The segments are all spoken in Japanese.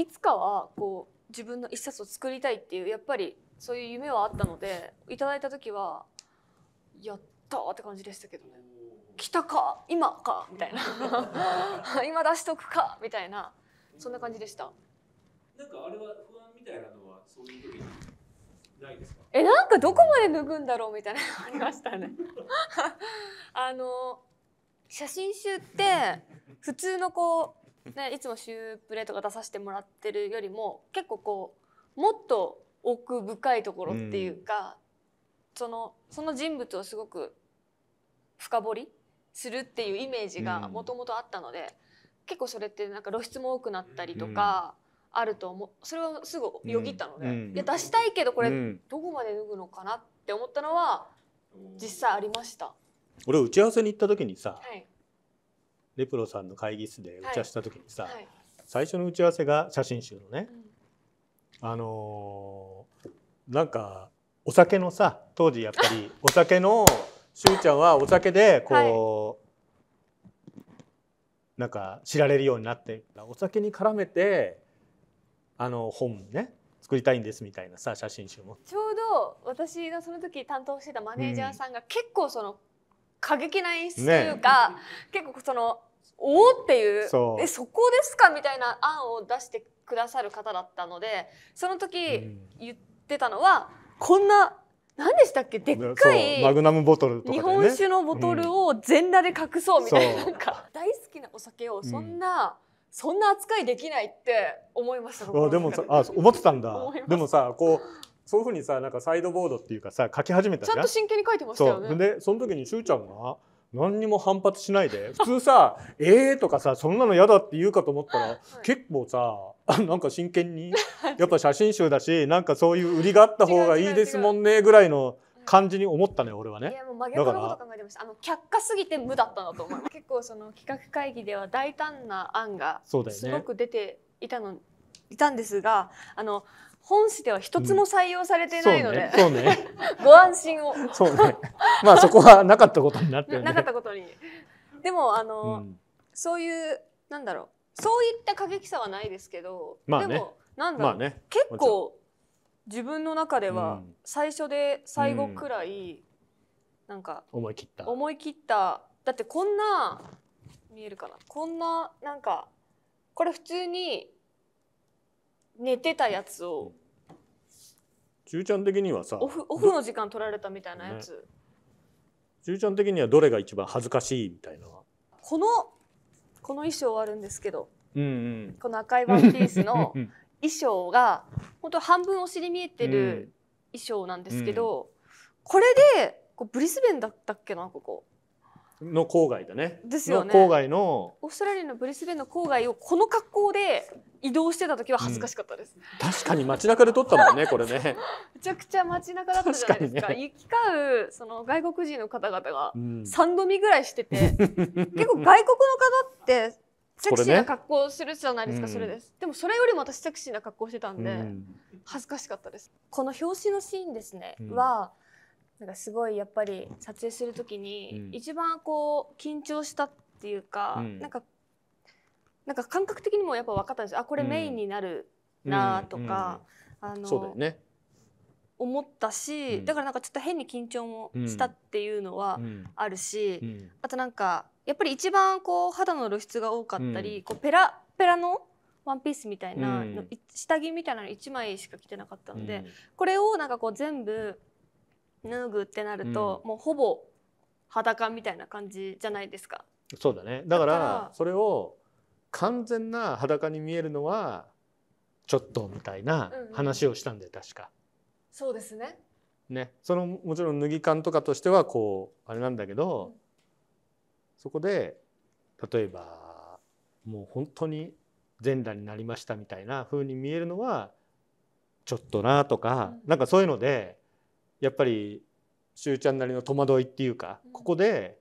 いつかはこう自分の一冊を作りたいっていうやっぱりそういう夢はあったのでいただいた時はやったって感じでしたけどね来たか今かみたいな 今出しとくかみたいなそんな感じでしたなんかあれは不安みたいなのはそういう時にないですかえなんかどこまで脱ぐんだろうみたいなのありましたね あの写真集って普通のこうで いつもシュープレーとか出させてもらってるよりも結構こうもっと奥深いところっていうか、うん、そのその人物をすごく深掘りするっていうイメージがもともとあったので、うん、結構それってなんか露出も多くなったりとか。あると思うそれはすぐよぎったので、うん、いや出したいけどこれどこまで脱ぐのかなって思ったのは実際ありました俺打ち合わせに行った時にさ、はい、レプロさんの会議室で打ち合わせした時にさ、はいはい、最初の打ち合わせが写真集のね、うん、あのー、なんかお酒のさ当時やっぱりお酒のしゅうちゃんはお酒でこう、はい、なんか知られるようになってお酒に絡めてあの本ね作りたいんですみたいなさ写真集もちょうど私のその時担当してたマネージャーさんが結構その過激な演出というか、ね、結構そのおおっていうえそこですかみたいな案を出してくださる方だったのでその時言ってたのは、うん、こんな何でしたっけでっかいマグナムボトル、ね、日本酒のボトルを全裸で隠そうみたいなうん、なんか大好きなお酒をそんな、うんそんな扱いできないって思いましたでもさあ思ってたんだでもさこうそういうふうにさなんかサイドボードっていうかさ書き始めたじゃんちゃんと真剣に書いてましたよねでその時にしゅうちゃんが何にも反発しないで普通さ「ええ」とかさそんなの嫌だって言うかと思ったら、はい、結構さなんか真剣に やっぱ写真集だしなんかそういう売りがあった方がいいですもんねぐらいの。感じに思ったね、俺はね。いやもう真あの却下すぎて無だったんと思います。結構その企画会議では大胆な案がすごく出ていたの、ね、いたんですが、あの本誌では一つも採用されてないので、うん、そうね、ね、ご安心を。そうね。まあそこはなかったことになってる、ね、なかったことに。でもあの、うん、そういうなんだろうそういった過激さはないですけど、まあね、でもなんだろう、まあね、結構自分の中では最初で最後くらい、うん、なんか思い切った思い切っただってこんな見えるかなこんななんかこれ普通に寝てたやつを。ちゅうちゃん的にはさオフオフの時間取られたみたいなやつ、ねゆうちゃん的にはどれが一番恥ずかしいみたいなこのこの衣装あるんですけど、うんうん、この赤いワンピースの衣装が本当半分お尻見えてる衣装なんですけど、うん、これでこうブリスベンだったっけなここの郊外だね。ですよね。郊外の。オーストラリアのブリスベンの郊外をこの格好で移動してた時は恥ずかしかったです。うん、確かに街中で撮ったもんね、これね。めちゃくちゃ街中だったじゃないですか。か行き交うその外国人の方々が三度見ぐらいしてて、うん、結構外国の方ってセクシーな格好するじゃないですか、ね、それです。でもそれよりも私セクシーな格好してたんで、うん、恥ずかしかったです。この表紙のシーンですね、は。なんかすごいやっぱり撮影する時に一番こう緊張したっていうか、うん、なんかなんか感覚的にもやっぱ分かったんですあこれメインになるなとか、うんうん、あの、ね、思ったし、だからなんかちょっと変に緊張もしたっていうのはあるし、あとなんかやっぱり一番こう肌の露出が多かったり、こうペラペラのワンピースみたいな、下着みたいなの1枚しか着てなかったので、これをなんかこう全部脱ぐってなると、うん、もうほぼ裸みたいな感じじゃないですか。そうだねだからそれを完全な裸に見えるのはちょっとみたいな話をしたんで、うんうん、確か。そうですねねそのもちろん脱ぎ感とかとしてはこうあれなんだけど、うん、そこで例えばもう本当に全裸になりましたみたいな風に見えるのはちょっとなとか、うん、なんかそういうのでやっぱりしゅうちゃんなりの戸惑いっていうか、ここで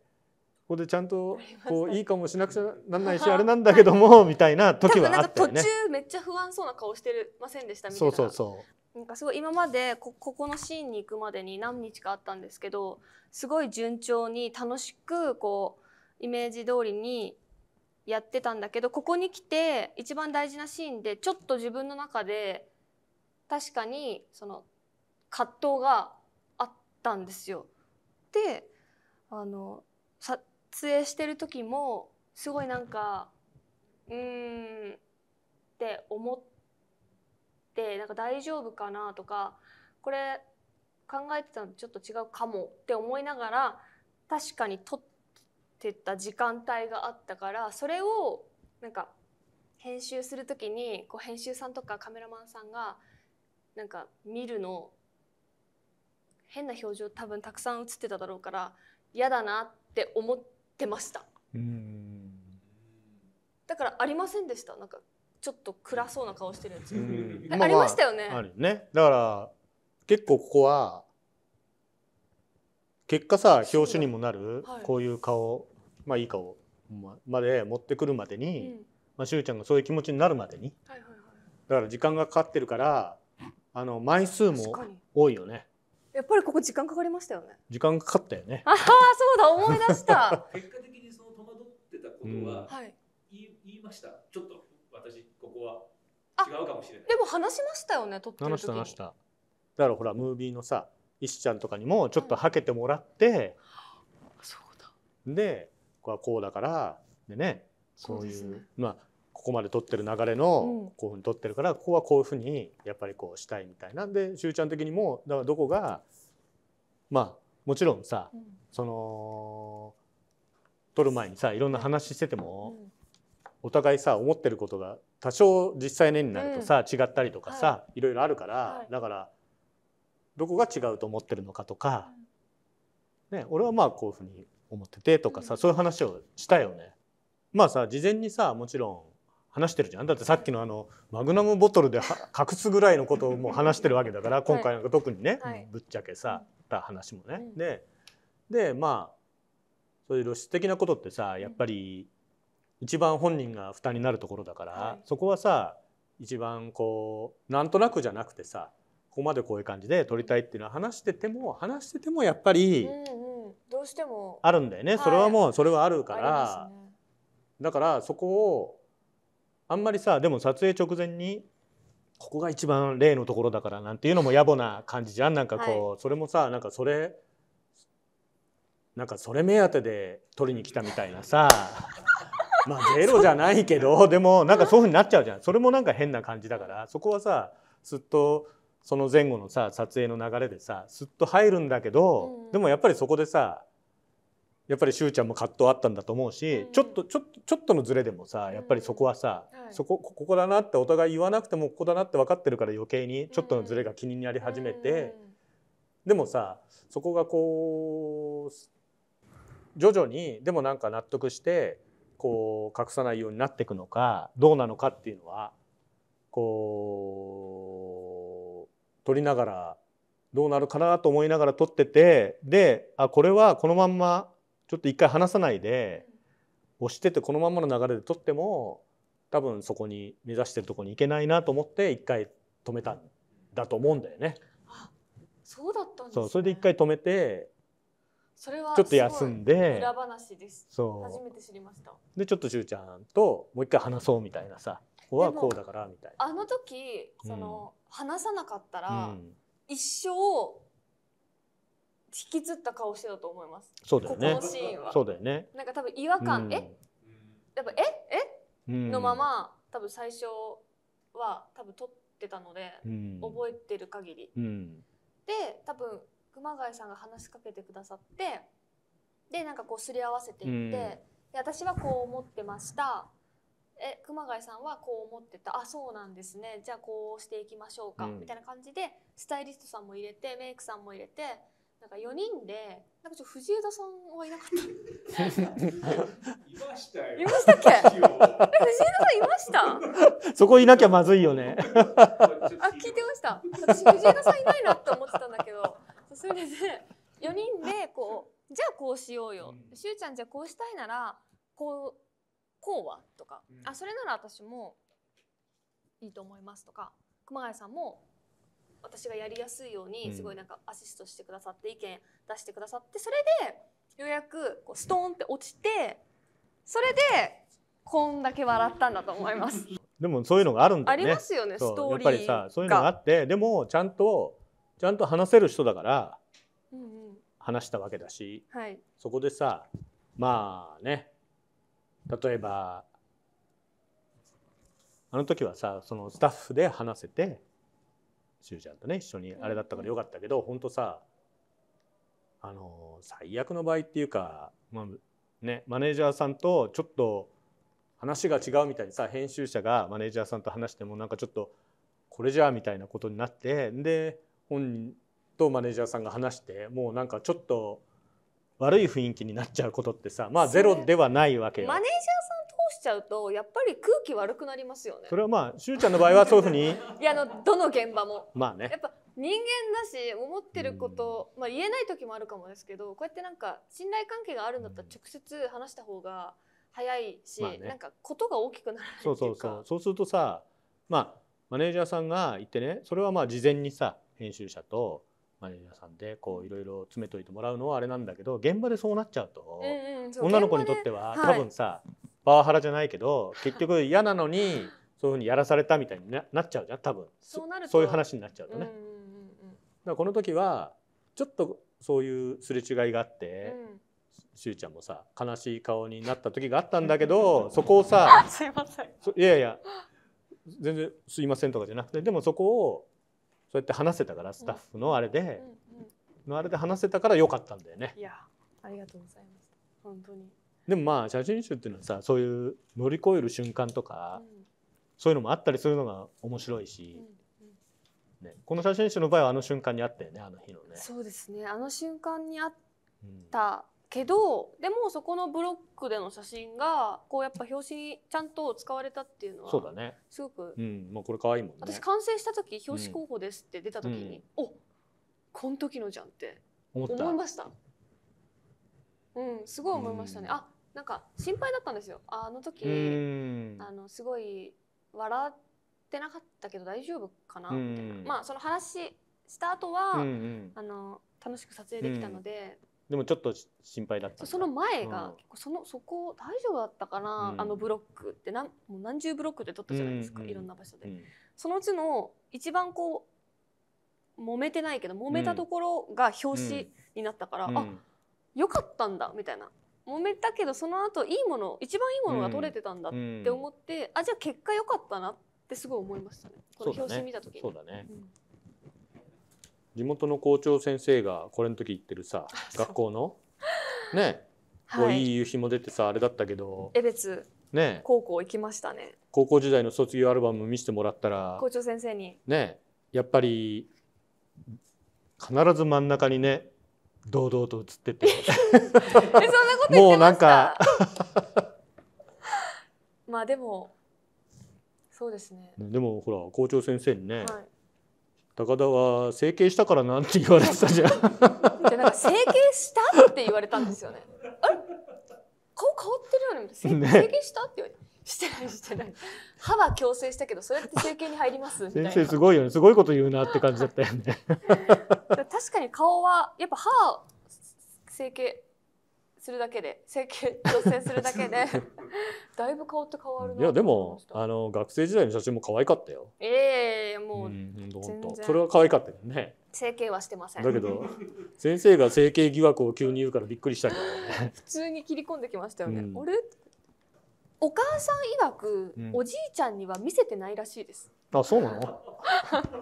ここでちゃんとこういいかもしなくちゃなんないしあれなんだけども みたいな時はあったよね。途中めっちゃ不安そうな顔してるませんでしたみたいな。そうそうそう。なんかすごい今までこここのシーンに行くまでに何日かあったんですけどすごい順調に楽しくこうイメージ通りにやってたんだけどここに来て一番大事なシーンでちょっと自分の中で確かにその葛藤がったんですよ。であの撮影してる時もすごいなんかうーんって思ってなんか大丈夫かなとかこれ考えてたのとちょっと違うかもって思いながら確かに撮ってた時間帯があったからそれをなんか編集する時にこう編集さんとかカメラマンさんがなんか見るの変な表情多分たくさん映ってただろうから嫌だなって思ってましたうんだからありませんでしたなんかちょっと暗そうな顔してるやつ、まああ、りましたよねあるよねだから結構ここは結果さ表紙にもなる、こういう顔まあいい顔まで持ってくるまでに、うん、まあ、しゅうちゃんがそういう気持ちになるまでに、はいはいはい、だから時間がかかってるからあの枚数も多いよねやっぱりここ時間かかりましたよね。時間かかったよね。ああ、そうだ、思い出した。結果的にその戸惑ってたことは、はい、言いました。ちょっと私ここは違うかもしれない。でも話しましたよね、撮ってる時話しただからほらムービーのさ、石ちゃんとかにもちょっとはけてもらって、うん、そうだ。で、ここはこうだからでね、そういう、ね、まあこまで取ってる流れのこういうふうに取ってるからここはこういうふうにやっぱりこうしたいみたいなんでしゅうちゃん的にもだからどこがまあもちろんさ、その取る前にさいろんな話してても、お互いさ思ってることが多少実際ね、になるとさ、違ったりとかさ、い、ろいろあるから、だからどこが違うと思ってるのかとか、ね、俺はまあこういうふうに思っててとかさ、そういう話をしたよね。まあさ事前にさもちろん話してるじゃんだってさっきのあのマグナムボトルで隠すぐらいのことをもう話してるわけだから今回なんか特にね、はい、ぶっちゃけさた話もね。うん、ででまあそういう露出的なことってさやっぱり一番本人が負担になるところだから、はい、そこはさ一番こうなんとなくじゃなくてさここまでこういう感じで撮りたいっていうのは話してても話しててもやっぱり、どうしてもあるんだよね、はい、それはもうそれはあるから、ね、だからそこをあんまりさでも撮影直前にここが一番例のところだからなんていうのも野暮な感じじゃんなんかこう、はい、それもさなんかそれなんかそれ目当てで撮りに来たみたいなさ まあゼロじゃないけどでもなんかそういうふうになっちゃうじゃんそれもなんか変な感じだからそこはさすっとその前後のさ撮影の流れでさすっと入るんだけど、うん、でもやっぱりそこでさやっぱりしゅうちゃんも葛藤あったんだと思うし、ちょっとちょちょっとのズレでもさやっぱりそこはさ、そこここだなってお互い言わなくてもここだなって分かってるから余計にちょっとのズレが気になり始めて、でもさそこがこう徐々にでもなんか納得してこう隠さないようになっていくのかどうなのかっていうのはこう撮りながらどうなるかなと思いながら撮っててであこれはこのまんまちょっと一回離さないで押しててこのままの流れで取っても多分そこに目指してるとこに行けないなと思って一回止めたんだと思うんだよね。あそうだったんです、ね、そうそれで一回止めてそれはちょっと休んで裏話ですそう初めて知りましたでちょっとしゅうちゃんともう一回話そうみたいなさここはこうだからみたいなあの時その、うん、話さなかったら、うん、一生引きずった顔してたと思います。そうだよね。ここのシーンは。そうだよね。なんか多分違和感、うん、え、やっぱええ、うん、のまま多分最初は多分撮ってたので、うん、覚えてる限り。で多分熊谷さんが話しかけてくださってでなんかこうすり合わせていって、で私はこう思ってました。え熊谷さんはこう思ってたあそうなんですねじゃあこうしていきましょうか、みたいな感じでスタイリストさんも入れてメイクさんも入れてなんか4人で、なんかちょっと藤枝さんはいなかった。いましたよ。いましたっけえ藤枝さんいましたそこいなきゃまずいよね。あ聞いてました私藤枝さんいないなって思ってたんだけどそれでね、4人でこうじゃあこうしようよ、しゅうちゃんじゃあこうしたいならこうこうはとか、あそれなら私もいいと思いますとか熊谷さんも私がやりやすいようにすごいなんかアシストしてくださって意見出してくださってそれでようやくこうストーンって落ちてそれでこんだけ笑ったんだと思います。でもそういうのがあるんだよね。ありますよねストーリーやっぱりさそういうのがあってでもちゃんとちゃんと話せる人だから、うんうん、話したわけだし、はい、そこでさまあね例えばあの時はさそのスタッフで話せてしゅうちゃんとね一緒にあれだったからよかったけど、うん、本当さあの最悪の場合っていうか、まあね、マネージャーさんとちょっと話が違うみたいにさ編集者がマネージャーさんと話してもなんかちょっとこれじゃあみたいなことになってで本人とマネージャーさんが話してもうなんかちょっと悪い雰囲気になっちゃうことってさまあゼロではないわけよ。しちゃうとやっぱり空気悪くなりますよねそれはまあしゅうちゃんの場合はそういうふうに いやあのどの現場もまあねやっぱ人間だし思ってること、まあ、言えない時もあるかもですけどこうやってなんか信頼関係があるんだったら直接話した方が早いし、まあね、なんかことが大きくなるそうそうそうそうするとさまあマネージャーさんが言ってねそれはまあ事前にさ編集者とマネージャーさんでこういろいろ詰めといてもらうのはあれなんだけど現場でそうなっちゃうと、うんうん、う女の子にとっては、多分さ、パワハラじゃないけど 結局嫌なのにそういうふうにやらされたみたいになっちゃうじゃん多分そうなるそういう話になっちゃうとね。うんうんうん、だからこの時はちょっとそういうすれ違いがあって、しゅうちゃんもさ悲しい顔になった時があったんだけど そこをさすいませんいやいや全然「すいません」とかじゃなくてでもそこをそうやって話せたからスタッフのあれで、うんうんうん、のあれで話せたから良かったんだよね。いやありがとうございます本当にでもまあ写真集っていうのはさそういう乗り越える瞬間とか、うん、そういうのもあったりするのが面白いし、うんうん、ね、この写真集の場合はあの瞬間にあったよねあの日のね。そうですねあの瞬間にあったけど、でもそこのブロックでの写真がこうやっぱ表紙にちゃんと使われたっていうのはそうだねすごく、うん、まあ、これ可愛いもんね私完成した時表紙候補ですって出た時に、うん、おこの時のじゃんって思いました。うん、すごい思いましたね。あ、なんか心配だったんですよあの時あのすごい笑ってなかったけど大丈夫かなみたいなまあその話した後は、あの楽しく撮影できたので、でもちょっと心配だったその前が、結構そのそこ大丈夫だったかな、あのブロックって何もう何十ブロックで撮ったじゃないですか、いろんな場所で、そのうちの一番こう揉めてないけど揉めたところが表紙になったから、うん、あよかったんだみたいな揉めたけどその後いいもの一番いいものが取れてたんだって思って、うん、あじゃあ結果良かったなってすごい思いましたねこの表紙見た時そうだね、うん、地元の校長先生がこれの時言ってるさ学校のね、はい、いい夕日も出てさあれだったけど江別ね高校行きましたね高校時代の卒業アルバム見せてもらったら校長先生にねやっぱり必ず真ん中にね堂々と映っててもうなんか まあでもそうですねでもほら校長先生にね、はい、高田は整形したからなんて言われてたじゃんで なんか整形したって言われたんですよねあれ顔変わってるよね整形したって言われて、ねしてない してない歯は矯正したけどそれって整形に入ります先生すごいよねすごいこと言うなって感じだったよね 確かに顔はやっぱ歯整形するだけで整形矯正するだけで だいぶ顔って変わるいやでもあの学生時代の写真も可愛かったよええー、もう、本当本当それは可愛かったよね整形はしてませんだけど先生が整形疑惑を急に言うからびっくりしたけど、ね、普通に切り込んできましたよね、うん、あれお母さん曰く、うん、おじいちゃんには見せてないらしいです。あ、そうなの？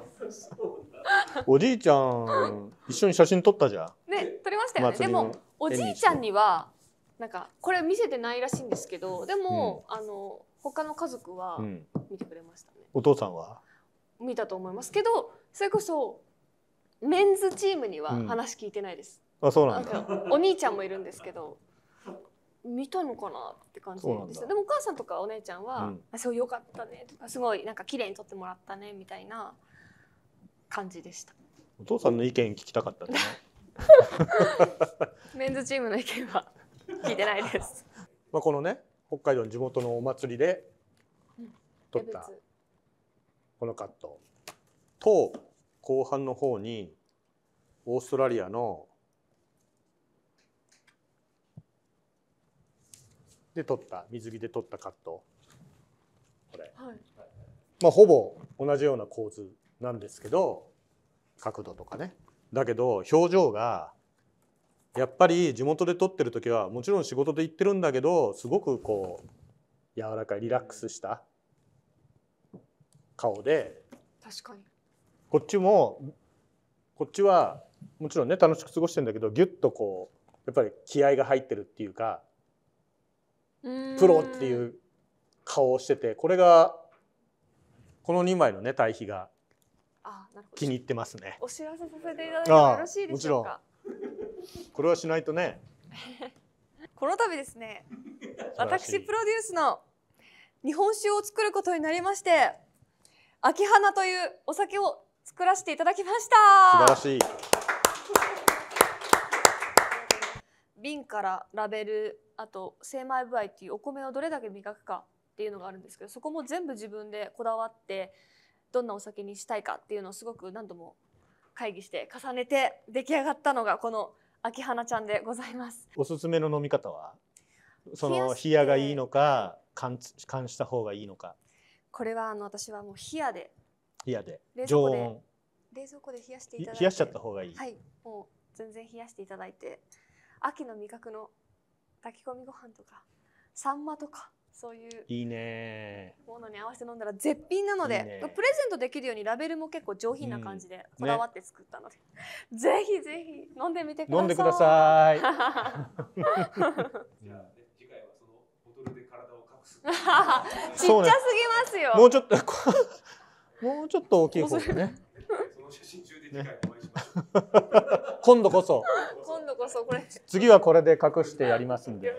おじいちゃん一緒に写真撮ったじゃん。ね、撮りましたよね。でもおじいちゃんにはなんかこれ見せてないらしいんですけど、でも、うん、あの他の家族は見てくれましたね。うん、お父さんは見たと思いますけど、それこそメンズチームには話聞いてないです。あ、そうなんだ。お兄ちゃんもいるんですけど。見たのかなって感じですでもお母さんとかお姉ちゃんは「うん、すごいよかったね」とか「すごいなんか綺麗に撮ってもらったね」みたいな感じでしたお父さんの意見聞きたかったね メンズチームの意見は聞いてないです まあこのね北海道の地元のお祭りで撮ったこのカットと後半の方にオーストラリアので取った水着で取ったカットこれ、はい、まあ、ほぼ同じような構図なんですけど角度とかねだけど表情がやっぱり地元で撮ってる時はもちろん仕事で行ってるんだけどすごくこう柔らかいリラックスした顔で確かにこっちもこっちはもちろんね楽しく過ごしてんだけどギュッとこうやっぱり気合が入ってるっていうかプロっていう顔をしててこれがこの2枚のね対比が気に入ってますねお知らせさせていただいてよろしいでしょうかこれはしないとね この度ですね 私プロデュースの日本酒を作ることになりまして秋花というお酒を作らせていただきました素晴らしい瓶からラベルあと精米具合っていうお米をどれだけ磨くかっていうのがあるんですけどそこも全部自分でこだわってどんなお酒にしたいかっていうのをすごく何度も会議して重ねて出来上がったのがこの秋花ちゃんでございます。おすすめの飲み方はその冷やがいいのか缶缶した方がいいのか。これはあの私はもう冷やで冷やで常温冷蔵庫で冷やしていただいて冷やしちゃった方がいい。はい、もう全然冷やしていただいて。秋の味覚の炊き込みご飯とかサンマとかそういういいねものに合わせて飲んだら絶品なのでプレゼントできるようにラベルも結構上品な感じでこだわって作ったので、うん、ね、ぜひぜひ飲んでみてください飲んでください じゃあ、ね、次回はそのボトルで体を隠す ちっちゃすぎますよ、ね、もうちょっと もうちょっと大きい方でねその写真中で次回、ね今度こそ。今度こそこれ。次はこれで隠してやりますんで。